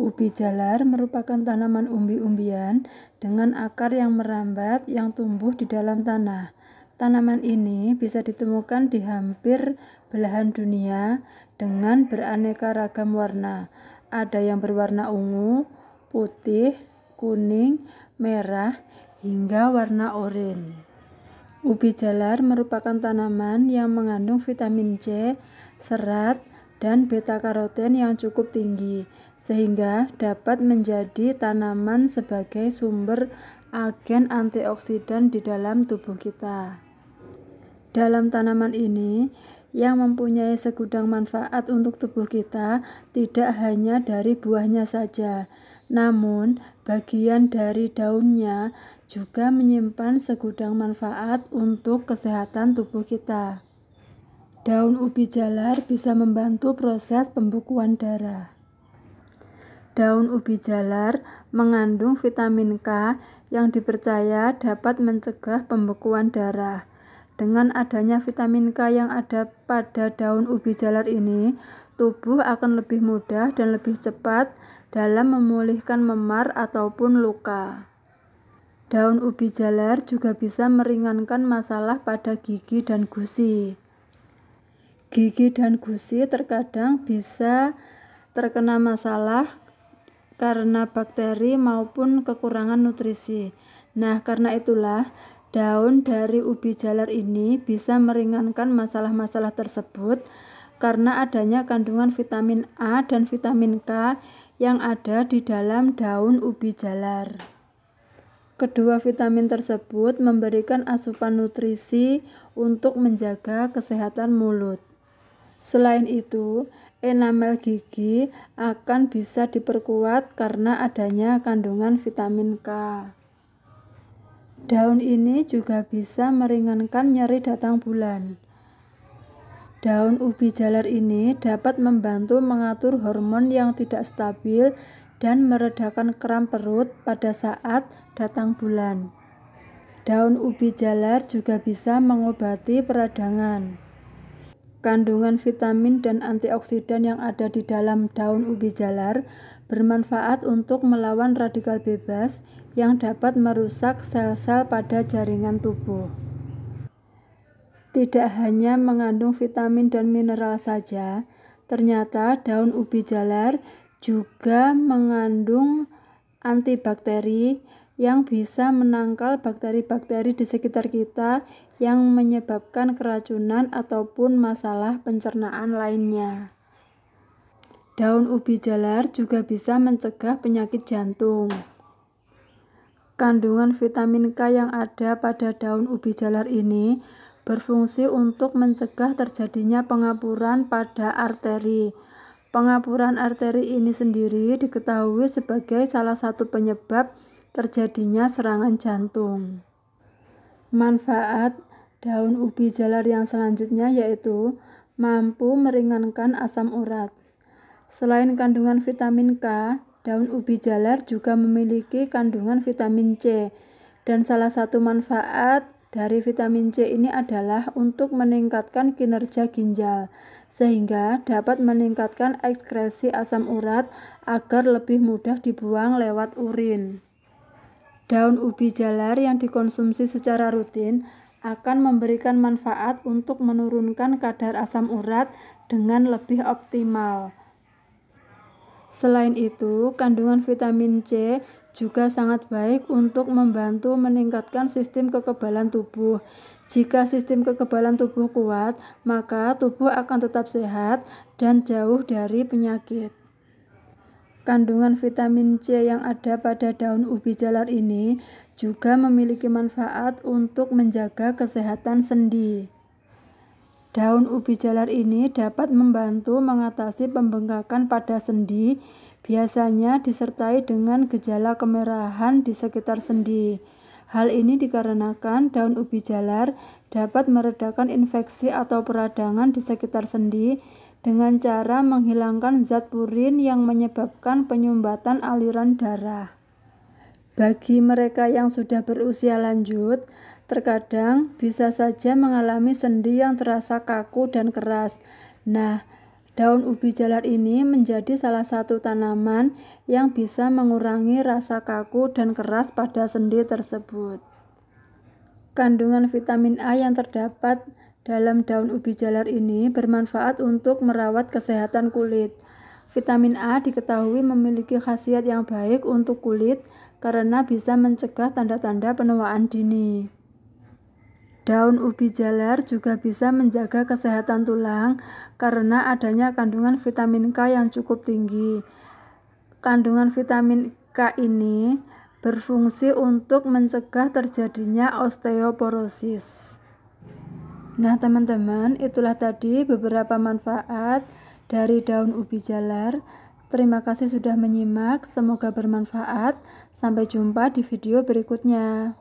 Ubi jalar merupakan tanaman umbi-umbian dengan akar yang merambat yang tumbuh di dalam tanah. Tanaman ini bisa ditemukan di hampir belahan dunia dengan beraneka ragam warna. Ada yang berwarna ungu, putih, kuning, merah, hingga warna oranye. Ubi jalar merupakan tanaman yang mengandung vitamin C, serat, dan beta karoten yang cukup tinggi sehingga dapat menjadi tanaman sebagai sumber agen antioksidan di dalam tubuh kita. Dalam tanaman ini yang mempunyai segudang manfaat untuk tubuh kita tidak hanya dari buahnya saja, namun bagian dari daunnya juga menyimpan segudang manfaat untuk kesehatan tubuh kita. Daun ubi jalar bisa membantu proses pembekuan darah. Daun ubi jalar mengandung vitamin K yang dipercaya dapat mencegah pembekuan darah. Dengan adanya vitamin K yang ada pada daun ubi jalar ini, tubuh akan lebih mudah dan lebih cepat dalam memulihkan memar ataupun luka. Daun ubi jalar juga bisa meringankan masalah pada gigi dan gusi. Gigi dan gusi terkadang bisa terkena masalah karena bakteri maupun kekurangan nutrisi. Nah, karena itulah daun dari ubi jalar ini bisa meringankan masalah-masalah tersebut karena adanya kandungan vitamin A dan vitamin K yang ada di dalam daun ubi jalar. Kedua vitamin tersebut memberikan asupan nutrisi untuk menjaga kesehatan mulut. Selain itu, enamel gigi akan bisa diperkuat karena adanya kandungan vitamin K. Daun ini juga bisa meringankan nyeri datang bulan. Daun ubi jalar ini dapat membantu mengatur hormon yang tidak stabil dan meredakan kram perut pada saat datang bulan. Daun ubi jalar juga bisa mengobati peradangan. Kandungan vitamin dan antioksidan yang ada di dalam daun ubi jalar bermanfaat untuk melawan radikal bebas yang dapat merusak sel-sel pada jaringan tubuh. Tidak hanya mengandung vitamin dan mineral saja, ternyata daun ubi jalar juga mengandung antibakteri yang bisa menangkal bakteri-bakteri di sekitar kita yang menyebabkan keracunan ataupun masalah pencernaan lainnya. Daun ubi jalar juga bisa mencegah penyakit jantung. Kandungan vitamin K yang ada pada daun ubi jalar ini berfungsi untuk mencegah terjadinya pengapuran pada arteri. Pengapuran arteri ini sendiri diketahui sebagai salah satu penyebab terjadinya serangan jantung. Manfaat daun ubi jalar yang selanjutnya yaitu mampu meringankan asam urat. Selain kandungan vitamin K, daun ubi jalar juga memiliki kandungan vitamin C. Dan salah satu manfaat dari vitamin C ini adalah untuk meningkatkan kinerja ginjal, sehingga dapat meningkatkan ekskresi asam urat agar lebih mudah dibuang lewat urin. Daun ubi jalar yang dikonsumsi secara rutin akan memberikan manfaat untuk menurunkan kadar asam urat dengan lebih optimal. Selain itu, kandungan vitamin C juga sangat baik untuk membantu meningkatkan sistem kekebalan tubuh. Jika sistem kekebalan tubuh kuat, maka tubuh akan tetap sehat dan jauh dari penyakit. Kandungan vitamin C yang ada pada daun ubi jalar ini juga memiliki manfaat untuk menjaga kesehatan sendi. Daun ubi jalar ini dapat membantu mengatasi pembengkakan pada sendi, biasanya disertai dengan gejala kemerahan di sekitar sendi. Hal ini dikarenakan daun ubi jalar dapat meredakan infeksi atau peradangan di sekitar sendi dengan cara menghilangkan zat purin yang menyebabkan penyumbatan aliran darah. Bagi mereka yang sudah berusia lanjut, terkadang bisa saja mengalami sendi yang terasa kaku dan keras. Nah, daun ubi jalar ini menjadi salah satu tanaman yang bisa mengurangi rasa kaku dan keras pada sendi tersebut. Kandungan vitamin A yang terdapat dalam daun ubi jalar ini bermanfaat untuk merawat kesehatan kulit. Vitamin A diketahui memiliki khasiat yang baik untuk kulit karena bisa mencegah tanda-tanda penuaan dini. Daun ubi jalar juga bisa menjaga kesehatan tulang karena adanya kandungan vitamin K yang cukup tinggi. Kandungan vitamin K ini berfungsi untuk mencegah terjadinya osteoporosis. Nah, teman-teman, itulah tadi beberapa manfaat dari daun ubi jalar. Terima kasih sudah menyimak, semoga bermanfaat. Sampai jumpa di video berikutnya.